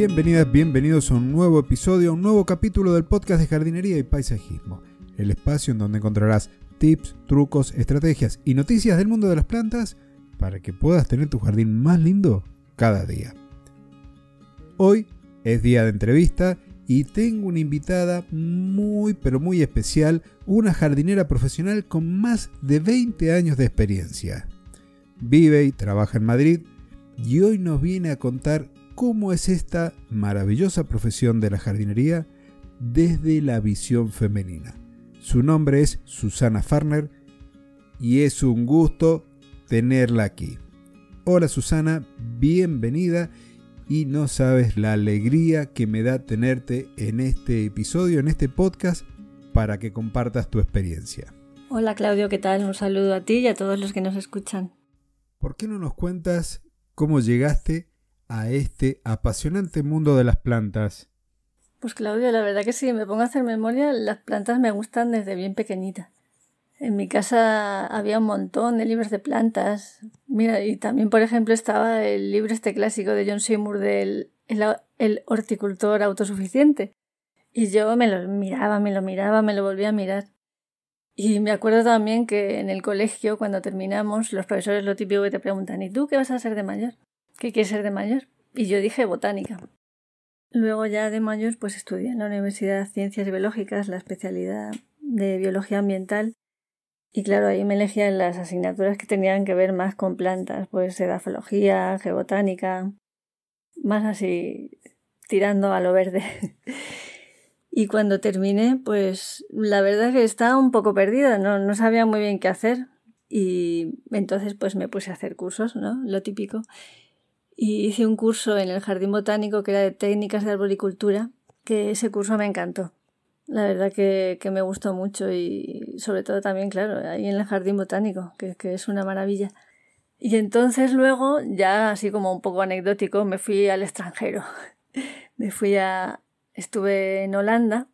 Bienvenidas, bienvenidos a un nuevo episodio, un nuevo capítulo del podcast de jardinería y paisajismo, el espacio en donde encontrarás tips, trucos, estrategias y noticias del mundo de las plantas para que puedas tener tu jardín más lindo cada día. Hoy es día de entrevista y tengo una invitada muy pero muy especial, una jardinera profesional con más de 20 años de experiencia. Vive y trabaja en Madrid y hoy nos viene a contar cómo es esta maravillosa profesión de la jardinería desde la visión femenina. Su nombre es Susana Farner y es un gusto tenerla aquí. Hola Susana, bienvenida y no sabes la alegría que me da tenerte en este episodio, en este podcast, para que compartas tu experiencia. Hola Claudio, ¿qué tal? Un saludo a ti y a todos los que nos escuchan. ¿Por qué no nos cuentas cómo llegaste a este apasionante mundo de las plantas? Pues Claudio, la verdad que si me pongo a hacer memoria, las plantas me gustan desde bien pequeñita. En mi casa había un montón de libros de plantas. Mira, y también, por ejemplo, estaba el libro este clásico de John Seymour del el, horticultor autosuficiente. Y yo me lo miraba, me lo miraba, me lo volvía a mirar. Y me acuerdo también que en el colegio, cuando terminamos, los profesores lo típico que te preguntan, ¿y tú qué vas a hacer de mayor? ¿qué quiere ser de mayor? Y yo dije botánica. Luego ya de mayor pues estudié en la Universidad de Ciencias Biológicas la especialidad de biología ambiental y claro, ahí me elegían las asignaturas que tenían que ver más con plantas, pues edafología, geobotánica, más así tirando a lo verde. y cuando terminé, pues la verdad es que estaba un poco perdida, no, no sabía muy bien qué hacer. Y entonces pues me puse a hacer cursos, ¿no? Lo típico y hice un curso en el Jardín Botánico que era de técnicas de arboricultura, que ese curso me encantó. La verdad que, me gustó mucho y sobre todo también, claro, ahí en el Jardín Botánico, que, que es una maravilla. Y entonces luego, ya así como un poco anecdótico, me fui al extranjero. me fui a... estuve en Holanda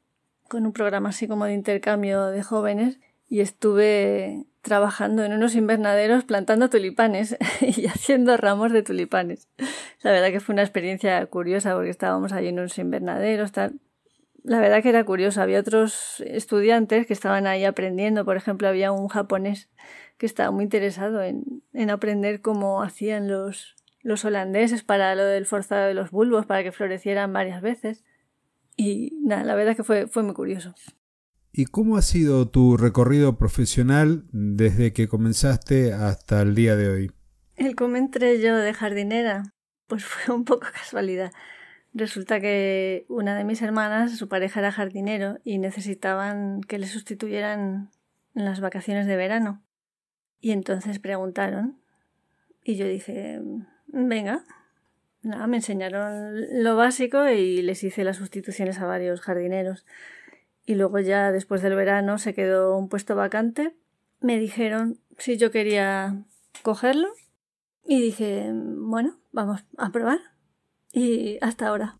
con un programa así como de intercambio de jóvenes y estuve trabajando en unos invernaderos plantando tulipanes y haciendo ramos de tulipanes. La verdad que fue una experiencia curiosa porque estábamos allí en unos invernaderos, tal. La verdad que era curioso. Había otros estudiantes que estaban ahí aprendiendo. Por ejemplo, había un japonés que estaba muy interesado en, en aprender cómo hacían los, los holandeses para lo del forzado de los bulbos, para que florecieran varias veces. Y nada, la verdad que fue, fue muy curioso. ¿Y cómo ha sido tu recorrido profesional desde que comenzaste hasta el día de hoy? El cómo yo de jardinera, pues fue un poco casualidad. Resulta que una de mis hermanas, su pareja era jardinero y necesitaban que le sustituyeran en las vacaciones de verano. Y entonces preguntaron y yo dije, venga, me enseñaron lo básico y les hice las sustituciones a varios jardineros y luego ya después del verano se quedó un puesto vacante. Me dijeron si yo quería cogerlo y dije, bueno, vamos a probar. Y hasta ahora.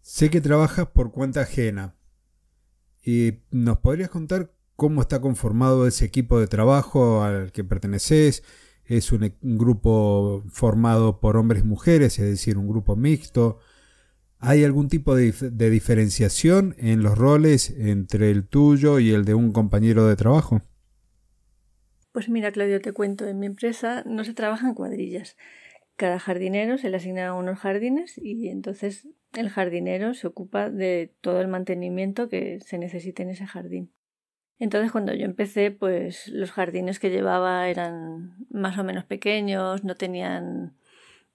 Sé que trabajas por cuenta ajena. ¿Y nos podrías contar cómo está conformado ese equipo de trabajo al que perteneces? ¿Es un, e-, grupo formado por hombres y mujeres, es decir, un grupo mixto? ¿Hay algún tipo de, diferenciación en los roles entre el tuyo y el de un compañero de trabajo? Pues mira, Claudio, te cuento, en mi empresa no se trabajan cuadrillas. Cada jardinero se le asigna unos jardines y entonces el jardinero se ocupa de todo el mantenimiento que se necesite en ese jardín. Entonces cuando yo empecé, pues los jardines que llevaba eran más o menos pequeños, no tenían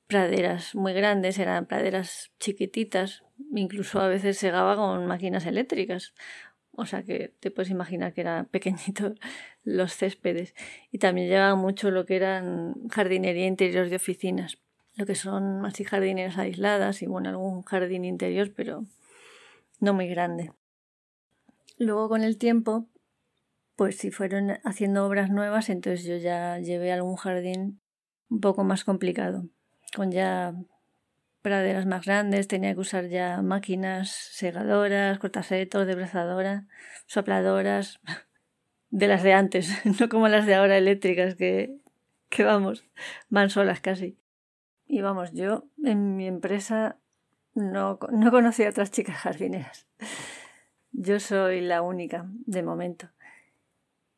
praderas muy grandes, eran praderas chiquititas, incluso a veces segaba con máquinas eléctricas. O sea que te puedes imaginar que eran pequeñitos los céspedes. Y también llevaba mucho lo que eran jardinería interior de oficinas, lo que son así jardineras aisladas y bueno, algún jardín interior, pero no muy grande. Luego con el tiempo, pues si fueron haciendo obras nuevas, entonces yo ya llevé algún jardín un poco más complicado con ya praderas más grandes, tenía que usar ya máquinas segadoras, cortacetos, debrazadora sopladoras, de las de antes, no como las de ahora eléctricas que, que vamos, van solas casi. Y vamos, yo en mi empresa no, no conocía a otras chicas jardineras. Yo soy la única, de momento.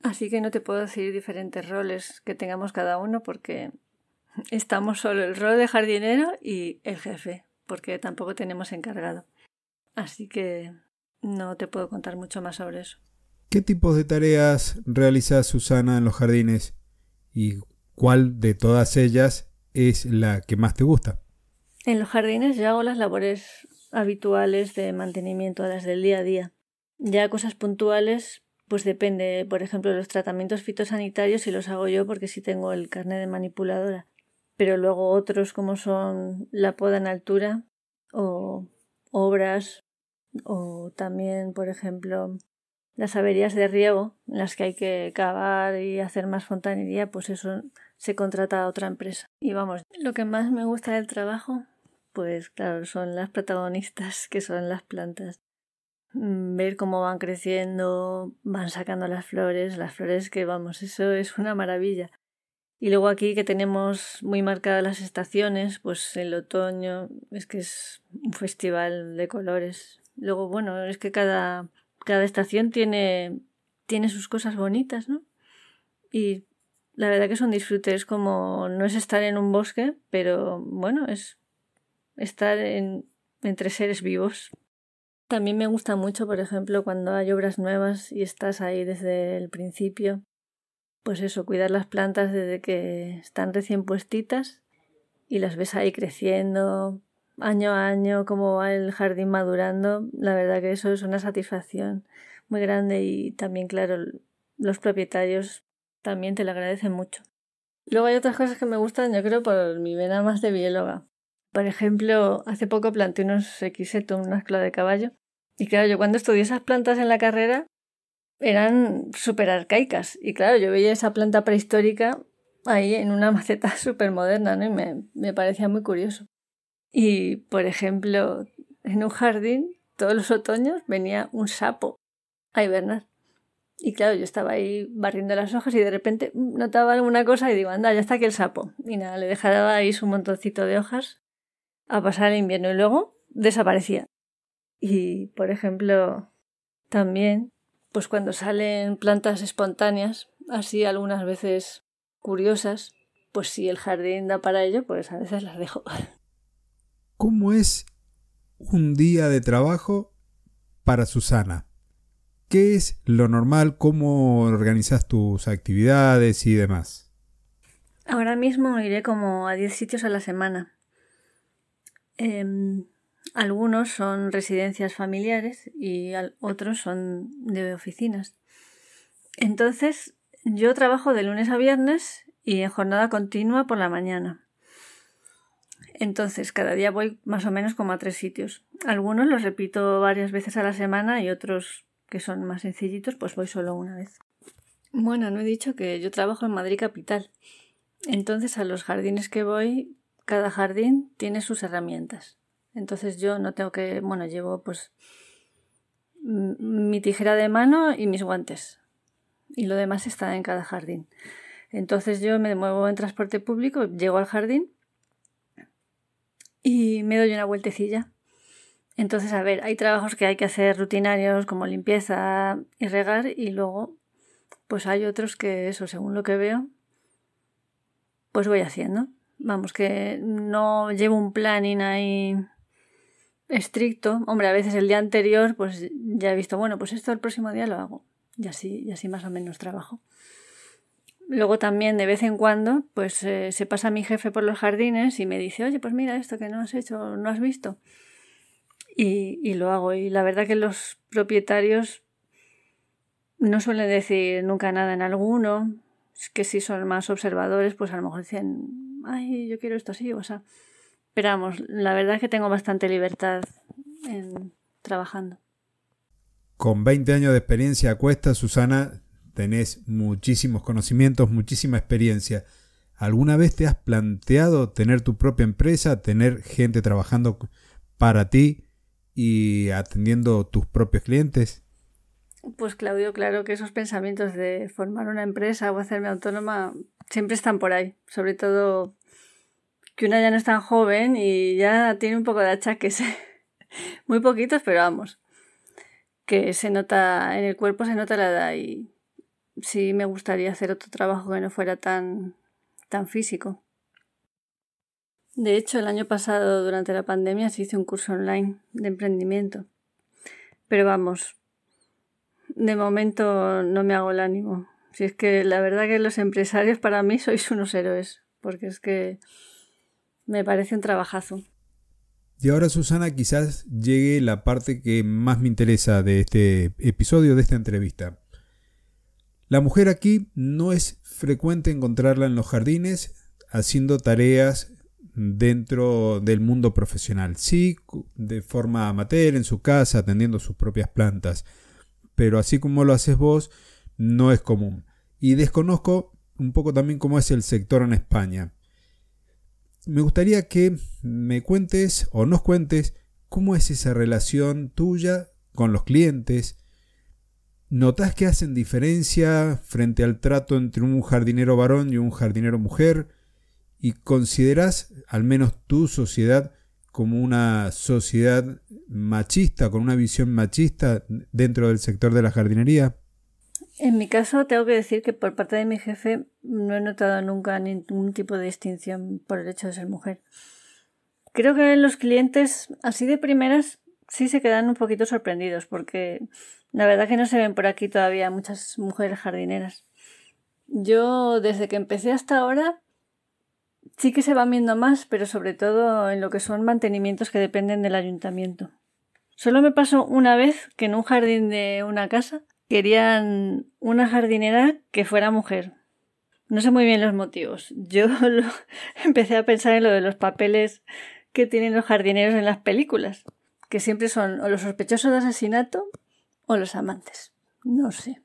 Así que no te puedo decir diferentes roles que tengamos cada uno porque Estamos solo el rol de jardinero y el jefe, porque tampoco tenemos encargado. Así que no te puedo contar mucho más sobre eso. ¿Qué tipos de tareas realiza Susana en los jardines? ¿Y cuál de todas ellas es la que más te gusta? En los jardines yo hago las labores habituales de mantenimiento, las del día a día. Ya cosas puntuales, pues depende. Por ejemplo, los tratamientos fitosanitarios si los hago yo porque sí tengo el carnet de manipuladora pero luego otros como son la poda en altura o obras o también, por ejemplo, las averías de riego en las que hay que cavar y hacer más fontanería, pues eso se contrata a otra empresa. Y vamos, lo que más me gusta del trabajo, pues claro, son las protagonistas que son las plantas. Mm, ver cómo van creciendo, van sacando las flores, las flores que vamos, eso es una maravilla. Y luego aquí que tenemos muy marcadas las estaciones, pues el otoño es que es un festival de colores. Luego, bueno, es que cada, cada estación tiene, tiene sus cosas bonitas, ¿no? Y la verdad que son disfrutes como no es estar en un bosque, pero bueno, es estar en, entre seres vivos. También me gusta mucho, por ejemplo, cuando hay obras nuevas y estás ahí desde el principio pues eso, cuidar las plantas desde que están recién puestitas y las ves ahí creciendo año a año, cómo va el jardín madurando, la verdad que eso es una satisfacción muy grande y también, claro, los propietarios también te lo agradecen mucho. Luego hay otras cosas que me gustan, yo creo, por mi vena más de bióloga. Por ejemplo, hace poco planté unos equisetum, una escla de caballo. Y claro, yo cuando estudié esas plantas en la carrera, eran súper arcaicas. Y claro, yo veía esa planta prehistórica ahí en una maceta súper moderna, ¿no? Y me, me parecía muy curioso. Y, por ejemplo, en un jardín, todos los otoños venía un sapo a hibernar. Y claro, yo estaba ahí barriendo las hojas y de repente mm, notaba alguna cosa y digo, anda, ya está aquí el sapo. Y nada, le dejaba ahí su montoncito de hojas a pasar el invierno y luego desaparecía. Y, por ejemplo, también pues cuando salen plantas espontáneas, así algunas veces curiosas, pues si el jardín da para ello, pues a veces las dejo. ¿Cómo es un día de trabajo para Susana? ¿Qué es lo normal? ¿Cómo organizas tus actividades y demás? Ahora mismo iré como a 10 sitios a la semana. Em, algunos son residencias familiares y otros son de oficinas. Entonces, yo trabajo de lunes a viernes y en jornada continua por la mañana. Entonces, cada día voy más o menos como a tres sitios. Algunos los repito varias veces a la semana y otros que son más sencillitos, pues voy solo una vez. Bueno, no he dicho que yo trabajo en Madrid Capital. Entonces, a los jardines que voy, cada jardín tiene sus herramientas. Entonces yo no tengo que, bueno, llevo pues mi tijera de mano y mis guantes. Y lo demás está en cada jardín. Entonces yo me muevo en transporte público, llego al jardín y me doy una vueltecilla. Entonces, a ver, hay trabajos que hay que hacer rutinarios como limpieza y regar y luego pues hay otros que eso, según lo que veo, pues voy haciendo. Vamos, que no llevo un planning ahí estricto. Hombre, a veces el día anterior, pues ya he visto, bueno, pues esto el próximo día lo hago. Y así, y así más o menos trabajo. Luego también de vez en cuando, pues eh, se pasa mi jefe por los jardines y me dice, oye, pues mira esto que no has hecho, no has visto. Y, y lo hago. Y la verdad que los propietarios no suelen decir nunca nada en alguno. Es que si son más observadores, pues a lo mejor dicen, ay, yo quiero esto así, o sea. Pero vamos, la verdad es que tengo bastante libertad en, trabajando. Con 20 años de experiencia cuesta, Susana, tenés muchísimos conocimientos, muchísima experiencia. ¿Alguna vez te has planteado tener tu propia empresa, tener gente trabajando para ti y atendiendo tus propios clientes? Pues Claudio, claro que esos pensamientos de formar una empresa o hacerme autónoma siempre están por ahí, sobre todo que una ya no es tan joven y ya tiene un poco de achaques. Muy poquitos, pero vamos. Que se nota, en el cuerpo se nota la edad y sí me gustaría hacer otro trabajo que no fuera tan, tan físico. De hecho, el año pasado, durante la pandemia, se hizo un curso online de emprendimiento. Pero vamos, de momento no me hago el ánimo. Si es que la verdad que los empresarios para mí sois unos héroes, porque es que me parece un trabajazo. Y ahora, Susana, quizás llegue la parte que más me interesa de este episodio, de esta entrevista. La mujer aquí no es frecuente encontrarla en los jardines haciendo tareas dentro del mundo profesional. Sí, de forma amateur, en su casa, atendiendo sus propias plantas. Pero así como lo haces vos, no es común. Y desconozco un poco también cómo es el sector en España me gustaría que me cuentes o nos cuentes cómo es esa relación tuya con los clientes. ¿Notas que hacen diferencia frente al trato entre un jardinero varón y un jardinero mujer? ¿Y consideras al menos tu sociedad, como una sociedad machista, con una visión machista dentro del sector de la jardinería? En mi caso, tengo que decir que por parte de mi jefe no he notado nunca ningún tipo de distinción por el hecho de ser mujer. Creo que los clientes, así de primeras, sí se quedan un poquito sorprendidos porque la verdad que no se ven por aquí todavía muchas mujeres jardineras. Yo, desde que empecé hasta ahora, sí que se van viendo más, pero sobre todo en lo que son mantenimientos que dependen del ayuntamiento. Solo me pasó una vez que en un jardín de una casa querían una jardinera que fuera mujer. No sé muy bien los motivos. Yo empecé a pensar en lo de los papeles que tienen los jardineros en las películas, que siempre son o los sospechosos de asesinato o los amantes. No sé.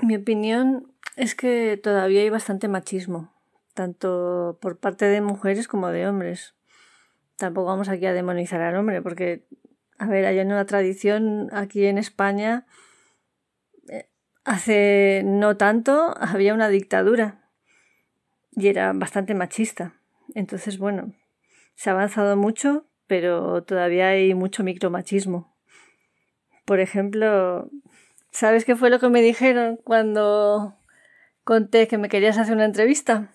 Mi opinión es que todavía hay bastante machismo, tanto por parte de mujeres como de hombres. Tampoco vamos aquí a demonizar al hombre, porque a ver, hay una tradición aquí en España. Eh, hace no tanto había una dictadura y era bastante machista. Entonces, bueno, se ha avanzado mucho, pero todavía hay mucho micromachismo. Por ejemplo, ¿sabes qué fue lo que me dijeron cuando conté que me querías hacer una entrevista?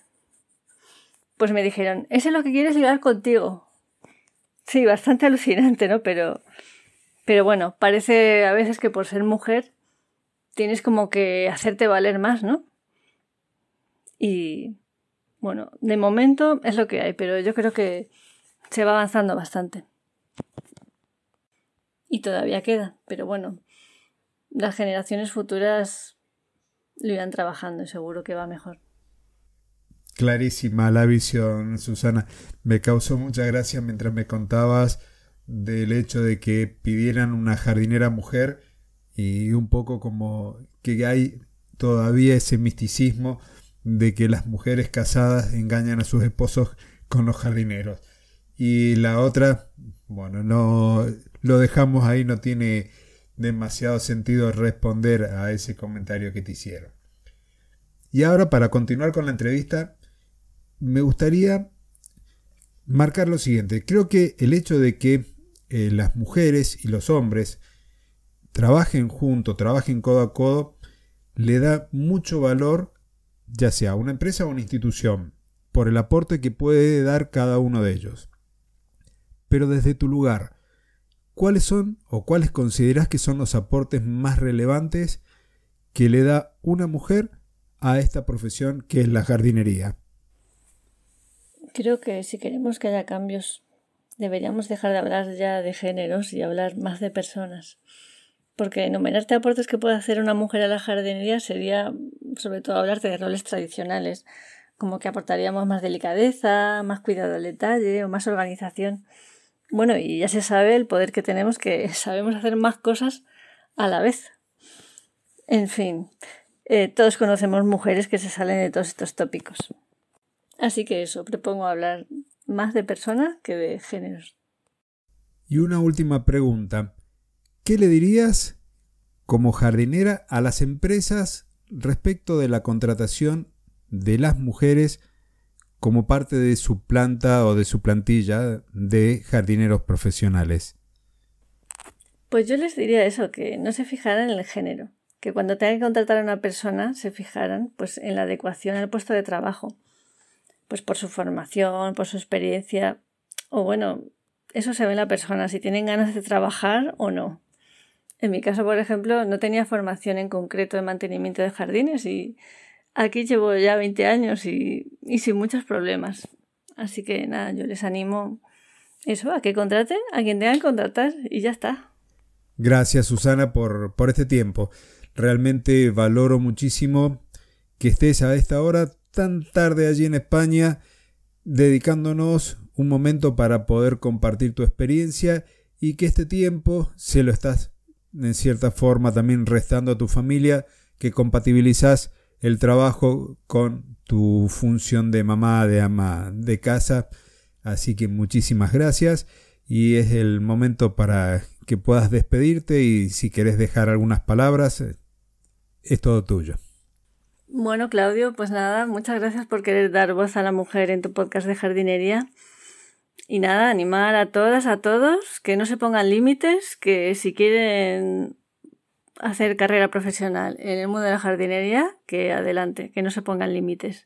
Pues me dijeron, ese es lo que quieres llegar contigo. Sí, bastante alucinante, ¿no? Pero, pero bueno, parece a veces que por ser mujer tienes como que hacerte valer más, ¿no? Y bueno, de momento es lo que hay, pero yo creo que se va avanzando bastante. Y todavía queda, pero bueno, las generaciones futuras lo irán trabajando y seguro que va mejor. Clarísima la visión, Susana. Me causó mucha gracia mientras me contabas del hecho de que pidieran una jardinera mujer y un poco como que hay todavía ese misticismo de que las mujeres casadas engañan a sus esposos con los jardineros. Y la otra, bueno, no lo dejamos ahí, no tiene demasiado sentido responder a ese comentario que te hicieron. Y ahora para continuar con la entrevista, me gustaría marcar lo siguiente. Creo que el hecho de que eh, las mujeres y los hombres trabajen juntos, trabajen codo a codo, le da mucho valor ya sea a una empresa o a una institución, por el aporte que puede dar cada uno de ellos. Pero desde tu lugar, ¿cuáles son o cuáles consideras que son los aportes más relevantes que le da una mujer a esta profesión que es la jardinería? Creo que si queremos que haya cambios, deberíamos dejar de hablar ya de géneros y hablar más de personas. Porque enumerarte aportes que puede hacer una mujer a la jardinería sería, sobre todo, hablarte de roles tradicionales, como que aportaríamos más delicadeza, más cuidado al detalle o más organización. Bueno, y ya se sabe el poder que tenemos, que sabemos hacer más cosas a la vez. En fin, eh, todos conocemos mujeres que se salen de todos estos tópicos. Así que eso, propongo hablar más de personas que de géneros. Y una última pregunta. ¿Qué le dirías como jardinera a las empresas respecto de la contratación de las mujeres como parte de su planta o de su plantilla de jardineros profesionales? Pues yo les diría eso, que no se fijaran en el género, que cuando tengan que contratar a una persona se fijaran pues en la adecuación al puesto de trabajo, pues por su formación, por su experiencia, o bueno, eso se ve en la persona, si tienen ganas de trabajar o no. En mi caso, por ejemplo, no tenía formación en concreto de mantenimiento de jardines y aquí llevo ya 20 años y, sin muchos problemas. Así que nada, yo les animo eso, a que contraten a quien tengan que contratar y ya está. Gracias Susana por, por este tiempo. Realmente valoro muchísimo que estés a esta hora tan tarde allí en España, dedicándonos un momento para poder compartir tu experiencia y que este tiempo se lo estás en cierta forma también restando a tu familia, que compatibilizas el trabajo con tu función de mamá, de ama de casa. Así que muchísimas gracias y es el momento para que puedas despedirte y si querés dejar algunas palabras, eh, es todo tuyo. Bueno, Claudio, pues nada, muchas gracias por querer dar voz a la mujer en tu podcast de jardinería. Y nada, animar a todas, a todos, que no se pongan límites, que si quieren hacer carrera profesional en el mundo de la jardinería, que adelante, que no se pongan límites.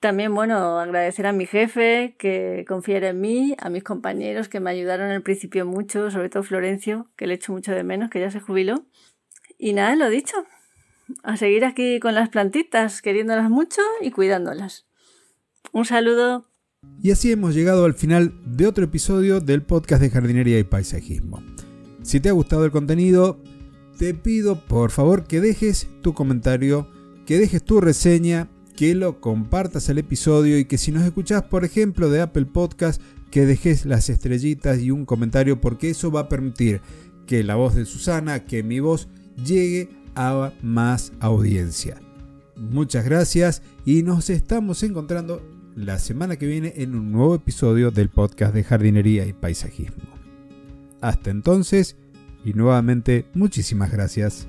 También, bueno, agradecer a mi jefe que confiara en mí, a mis compañeros que me ayudaron al principio mucho, sobre todo Florencio, que le echo mucho de menos, que ya se jubiló. Y nada, lo dicho, a seguir aquí con las plantitas, queriéndolas mucho y cuidándolas. Un saludo. Y así hemos llegado al final de otro episodio del podcast de jardinería y paisajismo. Si te ha gustado el contenido, te pido por favor que dejes tu comentario, que dejes tu reseña, que lo compartas el episodio y que si nos escuchás por ejemplo de Apple Podcast, que dejes las estrellitas y un comentario porque eso va a permitir que la voz de Susana, que mi voz llegue a más audiencia. Muchas gracias y nos estamos encontrando la semana que viene en un nuevo episodio del podcast de jardinería y paisajismo. Hasta entonces y nuevamente muchísimas gracias.